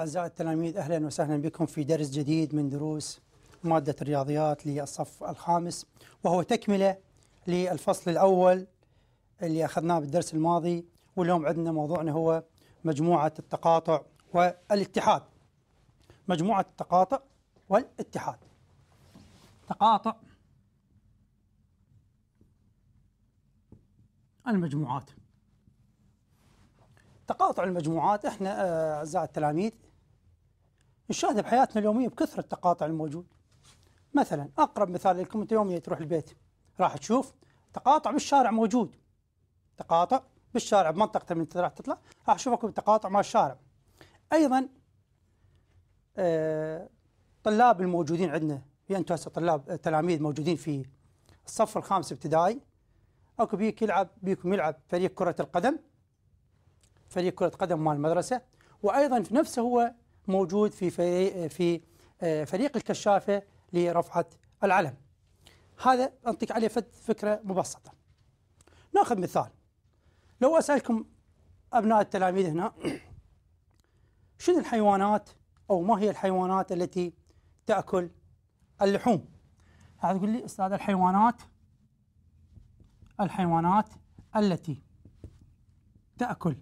أعزائي التلاميذ أهلا وسهلا بكم في درس جديد من دروس مادة الرياضيات للصف الخامس وهو تكملة للفصل الأول اللي أخذناه بالدرس الماضي واليوم عندنا موضوعنا هو مجموعة التقاطع والاتحاد مجموعة التقاطع والاتحاد تقاطع المجموعات تقاطع المجموعات احنا آه، اعزائي التلاميذ نشاهده بحياتنا اليومية بكثرة التقاطع الموجود مثلا أقرب مثال لكم أنت يومية تروح البيت راح تشوف تقاطع بالشارع موجود تقاطع بالشارع بمنطقته من راح تطلع راح اشوفك تقاطع مع الشارع ايضا آه، طلاب الموجودين عندنا في انتم هسه طلاب آه، تلاميذ موجودين في الصف الخامس ابتدائي اكو بيك يلعب بيكم يلعب فريق كرة القدم فريق كرة قدم مال المدرسة وايضا في نفسه هو موجود في فريق في آه، فريق الكشافه لرفعه العلم. هذا انطيك عليه فكره مبسطه. ناخذ مثال لو اسالكم ابناء التلاميذ هنا شنو الحيوانات او ما هي الحيوانات التي تاكل اللحوم؟ يقول لي استاذ الحيوانات الحيوانات التي تاكل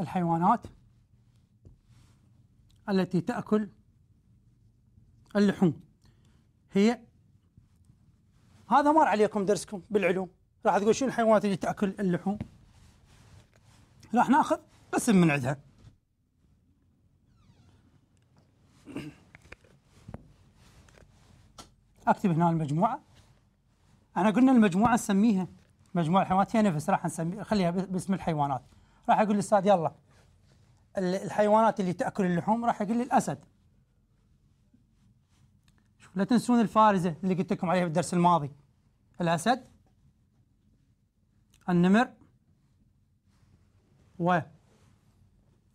الحيوانات التي تأكل اللحوم هي هذا مر عليكم درسكم بالعلوم راح تقول شنو الحيوانات اللي تأكل اللحوم راح ناخذ قسم من عندها اكتب هنا المجموعه انا قلنا المجموعه نسميها مجموعه الحيوانات هي نفس راح نسميها خليها باسم الحيوانات راح اقول للاستاذ يلا الحيوانات اللي تاكل اللحوم راح اقول للاسد لا تنسون الفارزه اللي قلت لكم عليها بالدرس الماضي الاسد النمر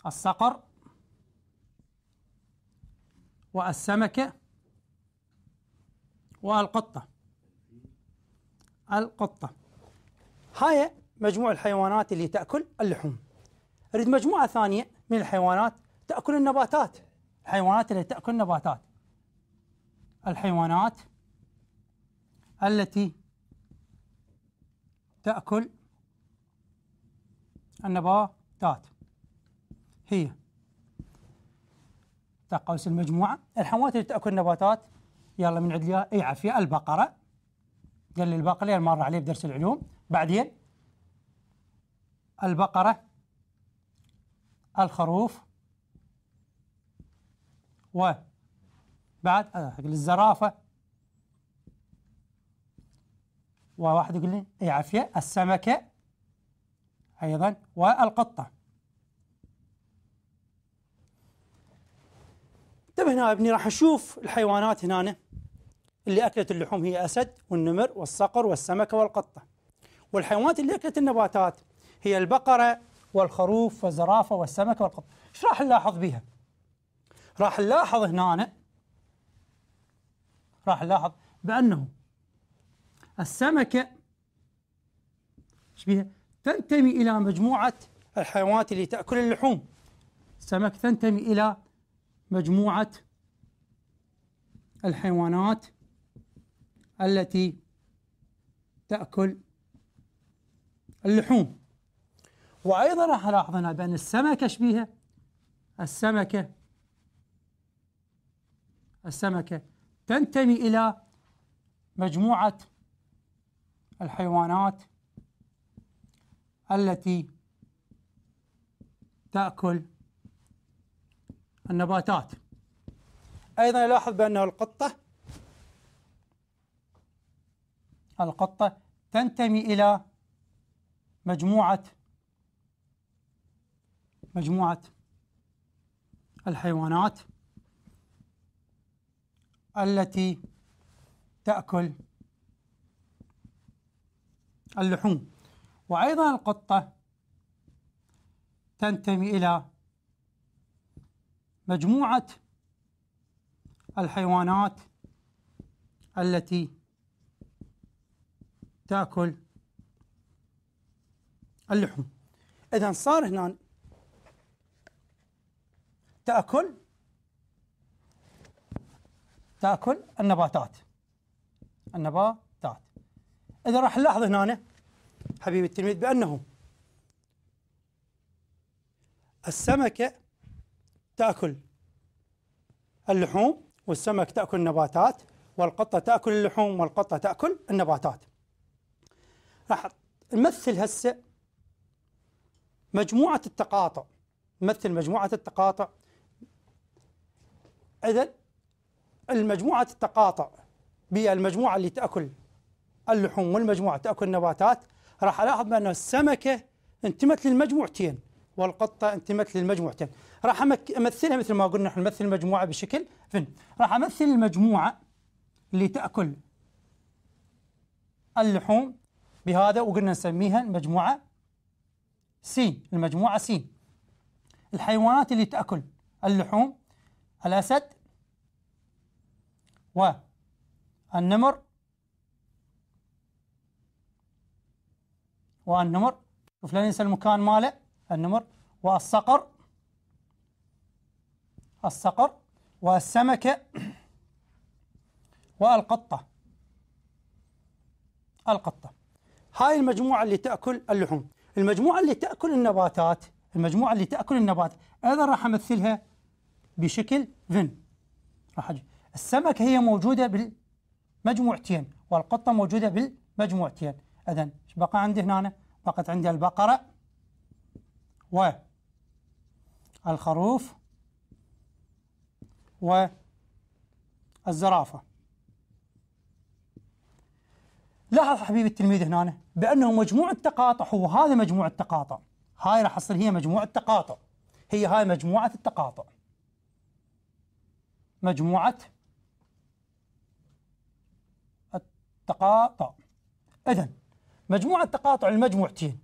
والصقر والسمكه والقطه القطه هاي مجموع الحيوانات اللي تأكل اللحوم أريد مجموعة ثانية من الحيوانات تأكل النباتات الحيوانات اللي تأكل النباتات الحيوانات التي تأكل النباتات هي تقوس المجموعة الحيوانات اللي تأكل النباتات يلا من عندي أي عافية البقرة قال لي البقرة اللي مر عليه بدرس العلوم بعدين البقرة الخروف و بعد آه، الزرافة وواحد يقول لي اي عافية السمكة أيضا والقطة انتبه هنا يا ابني راح نشوف الحيوانات هنا اللي أكلت اللحوم هي أسد والنمر والصقر والسمكة والقطة والحيوانات اللي أكلت النباتات هي البقرة والخروف والزرافة والسمكة والقط ايش راح نلاحظ بها راح نلاحظ هنا راح نلاحظ بأنه السمكة ايش بها؟ تنتمي إلى مجموعة الحيوانات اللي تأكل اللحوم السمك تنتمي إلى مجموعة الحيوانات التي تأكل اللحوم وأيضا راح ألاحظ هنا بأن السمكة شبيهة السمكة السمكة تنتمي إلى مجموعة الحيوانات التي تأكل النباتات أيضا لاحظ بأنه القطة القطة تنتمي إلى مجموعة مجموعة الحيوانات التي تأكل اللحوم وأيضا القطة تنتمي إلى مجموعة الحيوانات التي تأكل اللحوم إذا صار هنا تأكل تأكل النباتات النباتات إذا راح نلاحظ هنا حبيبي التلميذ بأنه السمكة تأكل اللحوم والسمك تأكل النباتات والقطة تأكل اللحوم والقطة تأكل النباتات راح نمثل هسه مجموعة التقاطع نمثل مجموعة التقاطع إذا المجموعة تتقاطع بالمجموعة اللي تأكل اللحوم والمجموعة تأكل النباتات راح ألاحظ بأن السمكة انتمت للمجموعتين والقطة انتمت للمجموعتين راح أمثلها مثل ما قلنا نمثل المجموعة بشكل فن راح أمثل المجموعة اللي تأكل اللحوم بهذا وقلنا نسميها المجموعة سين المجموعة سين الحيوانات اللي تأكل اللحوم الأسد والنمر والنمر شوف لا ننسى المكان ماله النمر والصقر الصقر والسمكة والقطة القطة هاي المجموعة اللي تأكل اللحوم المجموعة اللي تأكل النباتات المجموعة اللي تأكل النبات أنا راح أمثلها بشكل فن راح أجي السمكة هي موجودة بالمجموعتين والقطة موجودة بالمجموعتين إذا إيش بقى عندي هنا؟ بقت عندي البقرة و الخروف والزرافة لاحظ حبيبي التلميذ هنا بأنه مجموع التقاطع هو هذا مجموع التقاطع هاي راح تصير هي مجموعة تقاطع هي هاي مجموعة التقاطع مجموعة تقاطع إذا مجموعة تقاطع المجموعتين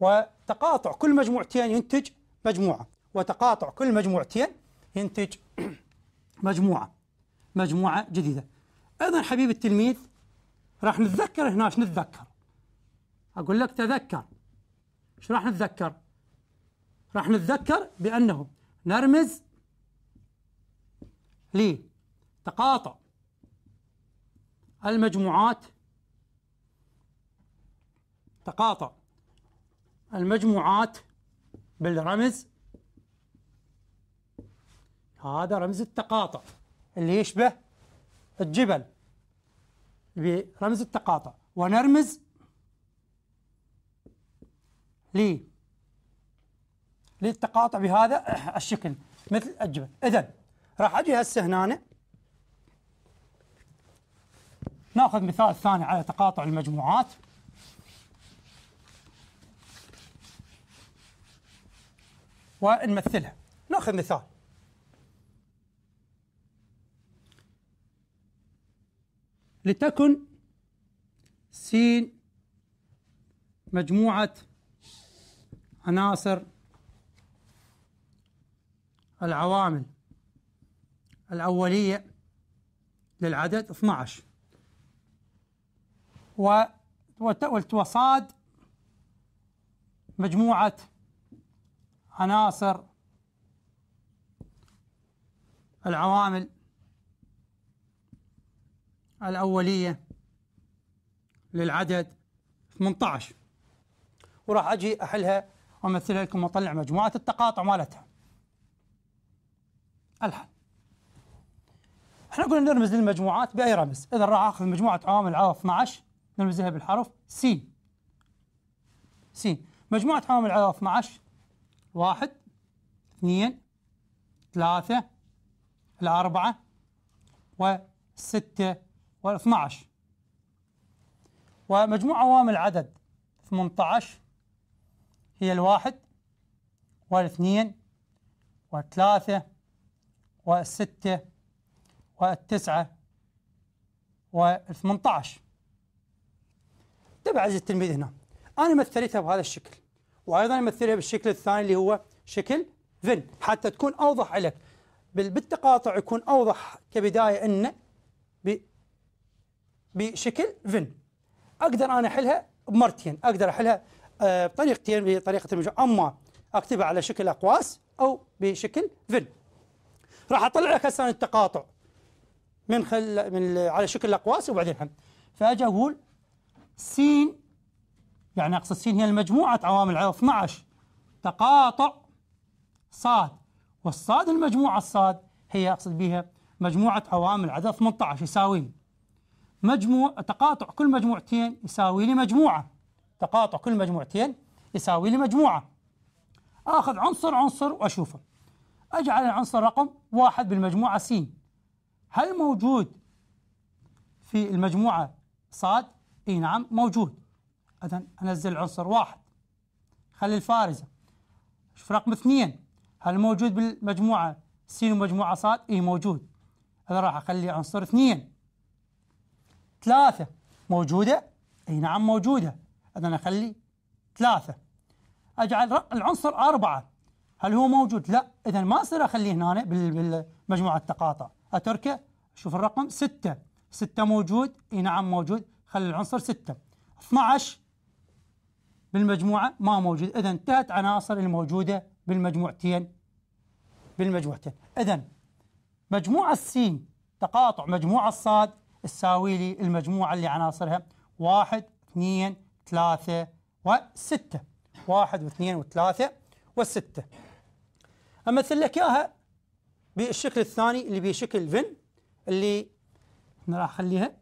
وتقاطع كل مجموعتين ينتج مجموعة وتقاطع كل مجموعتين ينتج مجموعة مجموعة جديدة إذا حبيب التلميذ راح نتذكر هنا ايش نتذكر أقول لك تذكر شو راح نتذكر راح نتذكر بأنه نرمز لتقاطع المجموعات تقاطع المجموعات بالرمز هذا رمز التقاطع اللي يشبه الجبل برمز التقاطع ونرمز لي للتقاطع بهذا الشكل مثل الجبل اذا راح اجي هسه هنا ناخذ مثال ثاني على تقاطع المجموعات ونمثلها ناخذ مثال لتكن س مجموعة عناصر العوامل الأولية للعدد 12 وتصاد مجموعة عناصر العوامل الأولية للعدد 18 وراح أجي أحلها وأمثلها لكم وأطلع مجموعة التقاطع مالتها الحل احنا قلنا نرمز للمجموعات بأي رمز إذا راح أخذ مجموعة عوامل على 12 نرمزها بالحرف سي سي مجموعة عوامل العلاقة 12 واحد اثنين ثلاثة الأربعة والستة والاثنى عشر ومجموع عوامل العدد 18 هي الواحد والاثنين والثلاثة والستة والتسعة والثمنتعش تبع عزيز التلميذ هنا انا مثلتها بهذا الشكل وايضا امثلها بالشكل الثاني اللي هو شكل فن حتى تكون اوضح لك بالتقاطع يكون اوضح كبدايه انه بشكل فن اقدر انا احلها بمرتين اقدر احلها آه، بطريقتين بطريقه المجموعه اما اكتبها على شكل اقواس او بشكل فن راح اطلع لك هسه التقاطع من خل من على شكل الاقواس وبعدين هم فاجي اقول سين يعني أقصد سين هي مجموعة عوامل على 12 تقاطع صاد والصاد المجموعة الصاد هي أقصد بها مجموعة عوامل عدد 18 يساوي مجموع تقاطع كل مجموعتين يساوي لي مجموعة تقاطع كل مجموعتين يساوي لي مجموعة آخذ عنصر عنصر وأشوفه أجعل العنصر رقم واحد بالمجموعة س هل موجود في المجموعة صاد اي نعم موجود اذا انزل عنصر واحد خلي الفارزه شوف رقم اثنين هل موجود بالمجموعه س ومجموعه صاد اي موجود هذا راح اخلي عنصر اثنين ثلاثه موجوده اي نعم موجوده اذا اخلي ثلاثه اجعل العنصر اربعه هل هو موجود؟ لا اذا ما اصير اخليه هنا بالمجموعه التقاطع اتركه شوف الرقم ستة ستة موجود اي نعم موجود خلي العنصر 6 12 بالمجموعة ما موجود إذا انتهت عناصر الموجودة بالمجموعتين بالمجموعتين إذا مجموعة السين تقاطع مجموعة الصاد تساوي لي المجموعة اللي عناصرها واحد اثنين ثلاثة وستة واحد واثنين وثلاثة وستة أمثل لك إياها بالشكل الثاني اللي بشكل فن اللي راح أخليها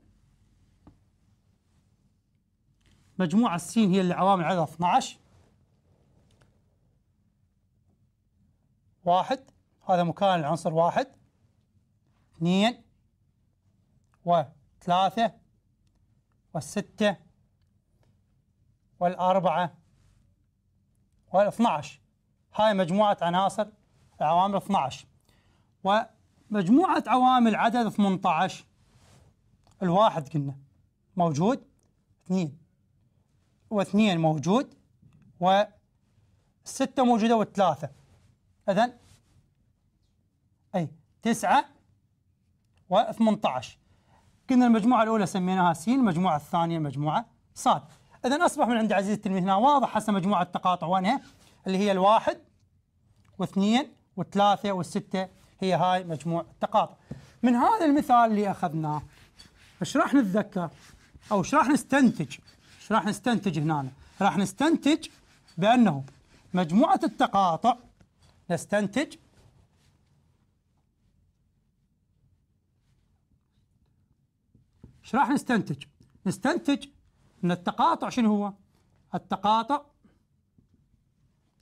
مجموعة السين هي اللي عوامل عددها 12 واحد هذا مكان العنصر واحد اثنين وثلاثة والستة والأربعة والاثنى عشر هاي مجموعة عناصر العوامل 12 ومجموعة عوامل عدد 18 الواحد قلنا موجود اثنين واثنين موجود وستة موجودة والثلاثة إذا أي تسعة و18 كنا المجموعة الأولى سميناها س المجموعة الثانية مجموعة ص إذا أصبح من عند عزيزي التلميذ هنا واضح هسه مجموعة تقاطع وينها اللي هي الواحد واثنين وثلاثة والستة هي هاي مجموع التقاطع من هذا المثال اللي أخذناه ايش راح نتذكر أو ايش راح نستنتج ايش راح نستنتج هنا؟ راح نستنتج بانه مجموعه التقاطع نستنتج ايش راح نستنتج؟ نستنتج ان التقاطع شنو هو؟ التقاطع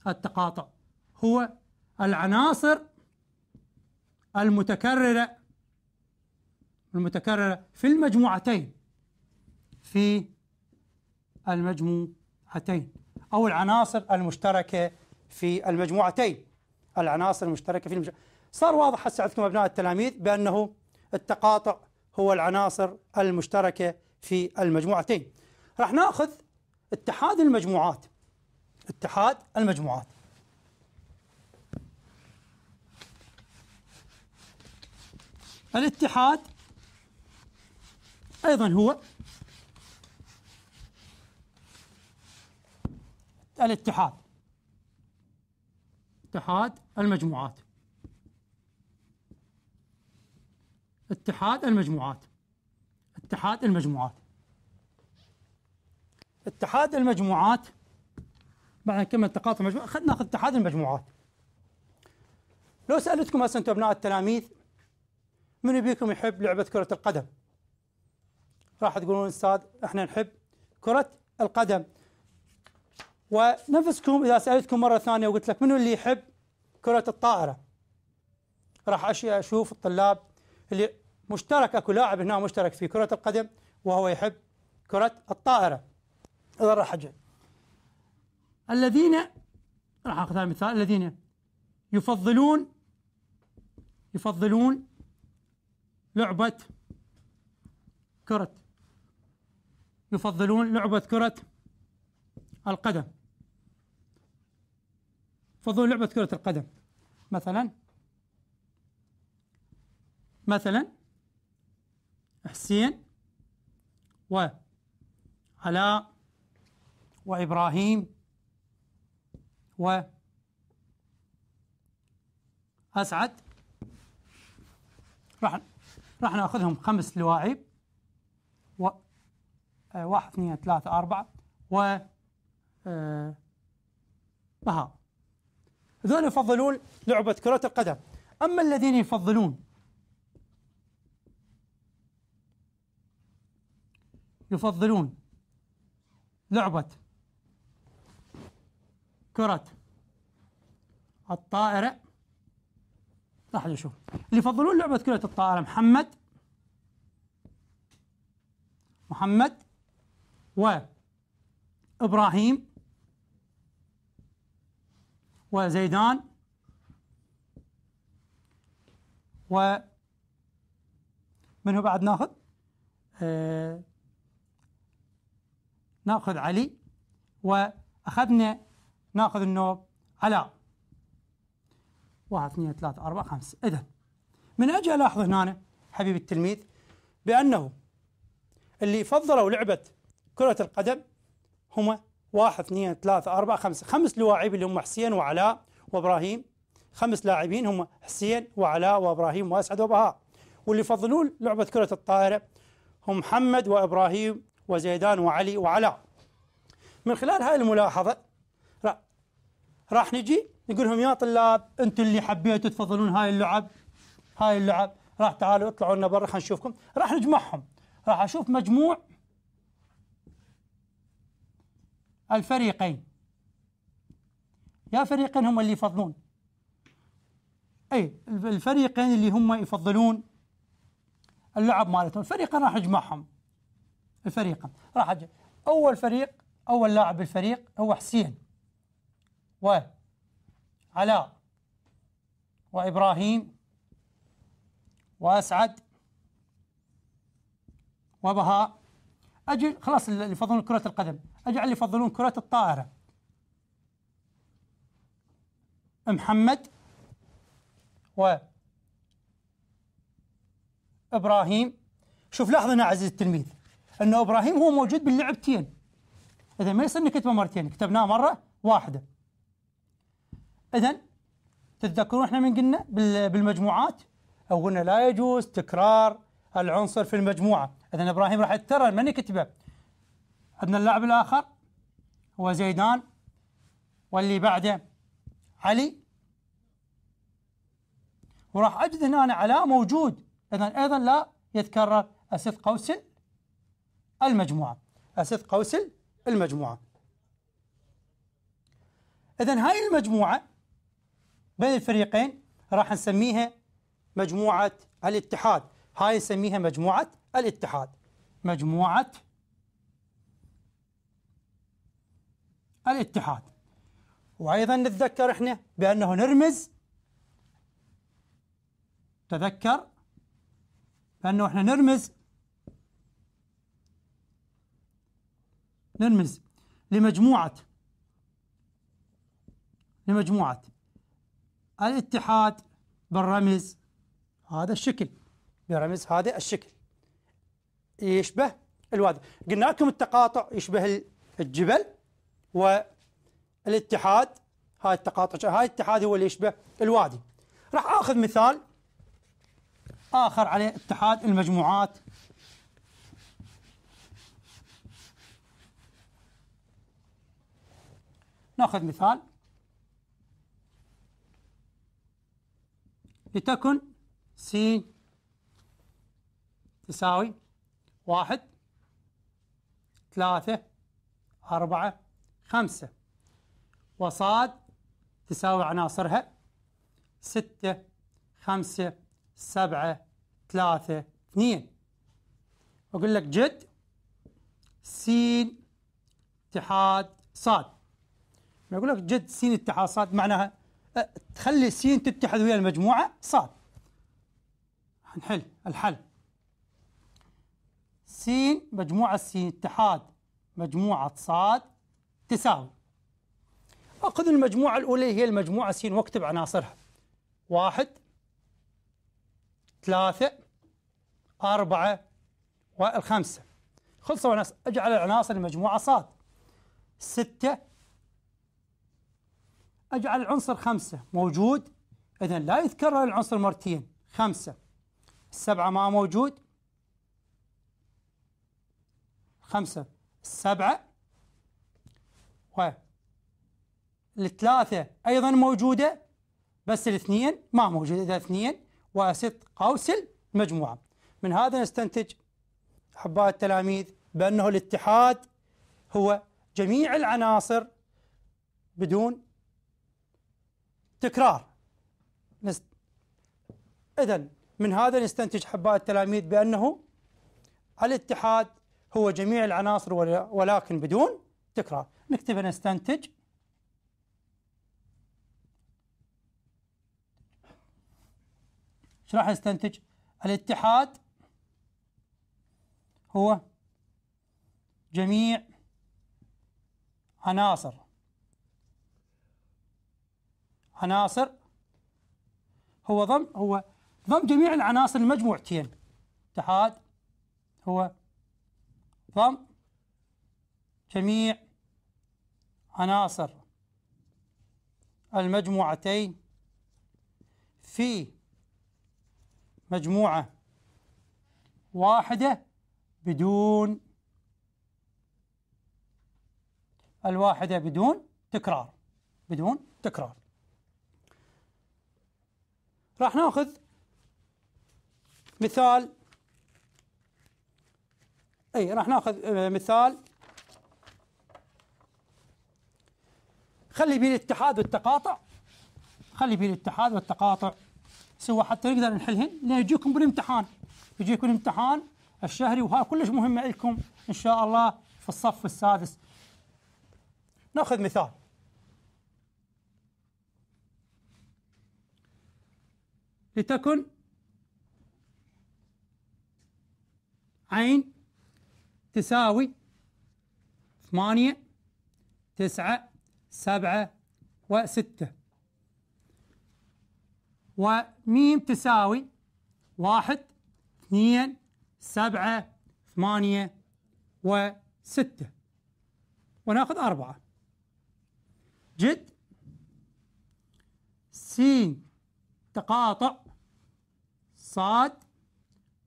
التقاطع هو العناصر المتكررة المتكررة في المجموعتين في المجموعتين أو العناصر المشتركة في المجموعتين العناصر المشتركة في المجموعتين صار واضح هسه عندكم أبناء التلاميذ بأنه التقاطع هو العناصر المشتركة في المجموعتين راح ناخذ اتحاد المجموعات اتحاد المجموعات الاتحاد ايضا هو الاتحاد اتحاد المجموعات اتحاد المجموعات اتحاد المجموعات اتحاد المجموعات بعد ان نكمل تقاطع المجموعات خلينا ناخذ اتحاد المجموعات لو سالتكم هسه انتم ابناء التلاميذ من بيكم يحب لعبه كره القدم راح تقولون استاذ احنا نحب كره القدم ونفسكم اذا سالتكم مره ثانيه وقلت لك منو اللي يحب كره الطائره؟ راح اشي اشوف الطلاب اللي مشترك اكو لاعب هنا مشترك في كره القدم وهو يحب كره الطائره. اذا راح اجي الذين راح اخذ مثال الذين يفضلون يفضلون لعبة كرة يفضلون لعبة كرة القدم فضول لعبة كرة القدم مثلا مثلا حسين وعلاء وإبراهيم و أسعد راح راح ناخذهم خمس لواعب و آه، واحد اثنين ثلاثة أربعة و آه، بهاء ذول يفضلون لعبة كرة القدم أما الذين يفضلون يفضلون لعبة كرة الطائرة راح نشوف اللي يفضلون لعبة كرة الطائرة محمد محمد وإبراهيم وزيدان و منو بعد ناخذ آه ناخذ علي واخذنا ناخذ النوب علاء واحد اثنين ثلاثة أربعة خمسة إذا من أجي ألاحظ هنا حبيبي التلميذ بأنه اللي فضلوا لعبة كرة القدم هم واحد اثنين ثلاثة أربعة خمسة خمس لواعيب اللي هم حسين وعلاء وإبراهيم خمس لاعبين هم حسين وعلاء وإبراهيم وأسعد وبهاء واللي يفضلون لعبة كرة الطائرة هم محمد وإبراهيم وزيدان وعلي وعلاء من خلال هاي الملاحظة راح نجي نقول لهم يا طلاب انتم اللي حبيتوا تفضلون هاي اللعب هاي اللعب راح تعالوا اطلعوا لنا برا خلينا نشوفكم راح نجمعهم راح اشوف مجموع الفريقين يا فريقين هم اللي يفضلون اي الفريقين اللي هم يفضلون اللعب مالتهم الفريقين راح اجمعهم الفريقين راح أجمع. اول فريق اول لاعب الفريق هو حسين و علاء وابراهيم واسعد وبهاء اجل خلاص اللي يفضلون كره القدم اجعل يفضلون كرة الطائرة محمد و ابراهيم شوف لاحظ هنا عزيزي التلميذ انه ابراهيم هو موجود باللعبتين اذا ما يصير نكتبه مرتين كتبناه مره واحده اذا تتذكرون احنا من قلنا بالمجموعات او قلنا لا يجوز تكرار العنصر في المجموعه اذا ابراهيم راح يتكرر من يكتبه عندنا اللاعب الآخر هو زيدان واللي بعده علي وراح أجد هنا علاء موجود إذا أيضا لا يتكرر أسد قوس المجموعة أسد قوس المجموعة إذا هاي المجموعة بين الفريقين راح نسميها مجموعة الاتحاد هاي نسميها مجموعة الاتحاد مجموعة الاتحاد وأيضا نتذكر إحنا بأنه نرمز تذكر بأنه إحنا نرمز نرمز لمجموعة لمجموعة الاتحاد بالرمز هذا الشكل برمز هذا الشكل يشبه الوادي قلنا لكم التقاطع يشبه الجبل والاتحاد هاي التقاطع هاي الاتحاد هو اللي يشبه الوادي راح اخذ مثال اخر على اتحاد المجموعات ناخذ مثال لتكن س تساوي واحد ثلاثة أربعة خمسة وصاد تساوي عناصرها ستة خمسة سبعة ثلاثة اثنين أقول لك جد سين اتحاد صاد ما أقول لك جد سين اتحاد صاد معناها أه، تخلي سين تتحد ويا المجموعة صاد نحل الحل سين مجموعة سين اتحاد مجموعة صاد تساوي أخذ المجموعة الأولى هي المجموعة س واكتب عناصرها واحد ثلاثة أربعة والخمسة خلصوا الناس أجعل العناصر المجموعة ص ستة أجعل العنصر خمسة موجود إذا لا يتكرر العنصر مرتين خمسة السبعة ما موجود خمسة السبعة والثلاثة أيضا موجودة بس الاثنين ما موجودة إذا اثنين وست قوس المجموعة من هذا نستنتج أحباء التلاميذ بأنه الاتحاد هو جميع العناصر بدون تكرار نست... إذا من هذا نستنتج أحباء التلاميذ بأنه الاتحاد هو جميع العناصر ولكن بدون تكرار نكتب هنا استنتج شو راح نستنتج الاتحاد هو جميع عناصر عناصر هو ضم هو ضم جميع العناصر المجموعتين اتحاد هو ضم جميع عناصر المجموعتين في مجموعة واحدة بدون الواحدة بدون تكرار بدون تكرار راح ناخذ مثال اي راح ناخذ آه، مثال خلي بين الاتحاد والتقاطع خلي بين الاتحاد والتقاطع سوى حتى نقدر نحلهن لان يجيكم بالامتحان يجيكم الامتحان الشهري وهذا كلش مهمه لكم ان شاء الله في الصف السادس ناخذ مثال لتكن عين تساوي ثمانية تسعة سبعة وستة وميم تساوي واحد اثنين سبعة ثمانية وستة وناخذ أربعة جد سين تقاطع صاد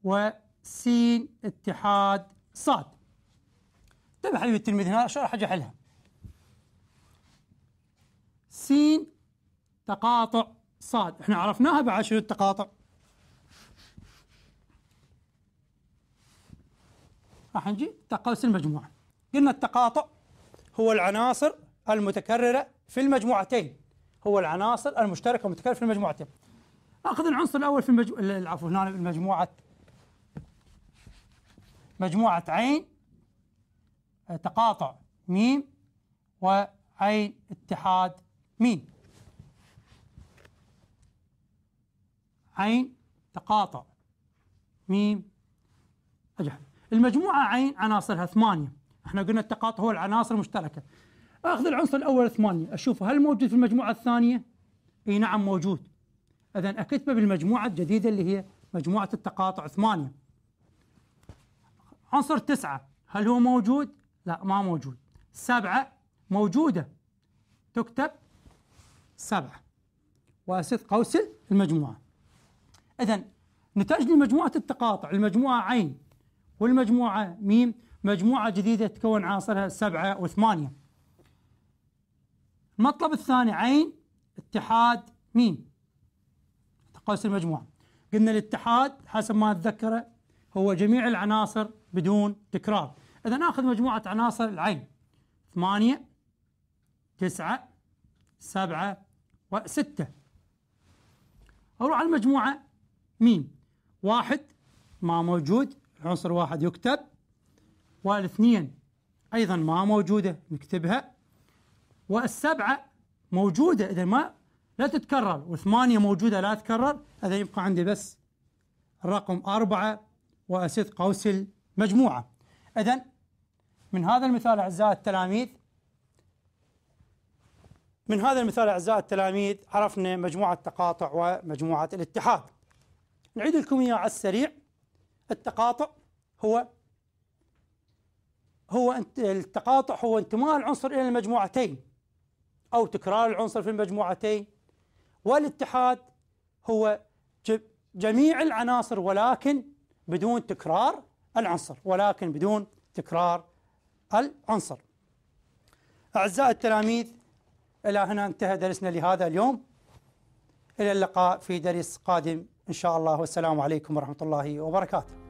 وسين اتحاد صاد طيب انتبه حبيبي التلميذ هنا شو راح اجي احلها س تقاطع صاد احنا عرفناها بعد شنو التقاطع راح نجي تقاس المجموعة قلنا التقاطع هو العناصر المتكررة في المجموعتين هو العناصر المشتركة المتكررة في المجموعتين أخذ العنصر الأول في المجموعة عفوا هنا المجموعة مجموعة عين تقاطع ميم وعين اتحاد مين عين تقاطع ميم أجحد المجموعة عين عناصرها ثمانية احنا قلنا التقاطع هو العناصر المشتركة أخذ العنصر الأول ثمانية أشوفه هل موجود في المجموعة الثانية اي نعم موجود اذا اكتبه بالمجموعه الجديده اللي هي مجموعه التقاطع ثمانيه عنصر تسعه هل هو موجود؟ لا ما موجود سبعه موجوده تكتب سبعة وست قوس المجموعة إذا نتاج لمجموعة التقاطع المجموعة عين والمجموعة ميم مجموعة جديدة تكون عناصرها سبعة وثمانية المطلب الثاني عين اتحاد ميم قوس المجموعة قلنا الاتحاد حسب ما أتذكره هو جميع العناصر بدون تكرار إذا ناخذ مجموعة عناصر العين ثمانية تسعة سبعة وستة أروح على المجموعة مين واحد ما موجود عنصر واحد يكتب والاثنين أيضا ما موجودة نكتبها والسبعة موجودة إذا ما لا تتكرر والثمانية موجودة لا تتكرر إذا يبقى عندي بس رقم أربعة وأسد قوس المجموعة إذا من هذا المثال أعزائي التلاميذ من هذا المثال أعزائي التلاميذ عرفنا مجموعة تقاطع ومجموعة الاتحاد نعيد لكم إياه على السريع التقاطع هو هو التقاطع هو انتماء العنصر إلى المجموعتين أو تكرار العنصر في المجموعتين والاتحاد هو جميع العناصر ولكن بدون تكرار العنصر ولكن بدون تكرار العنصر أعزائي التلاميذ إلى هنا انتهى درسنا لهذا اليوم إلى اللقاء في درس قادم إن شاء الله والسلام عليكم ورحمة الله وبركاته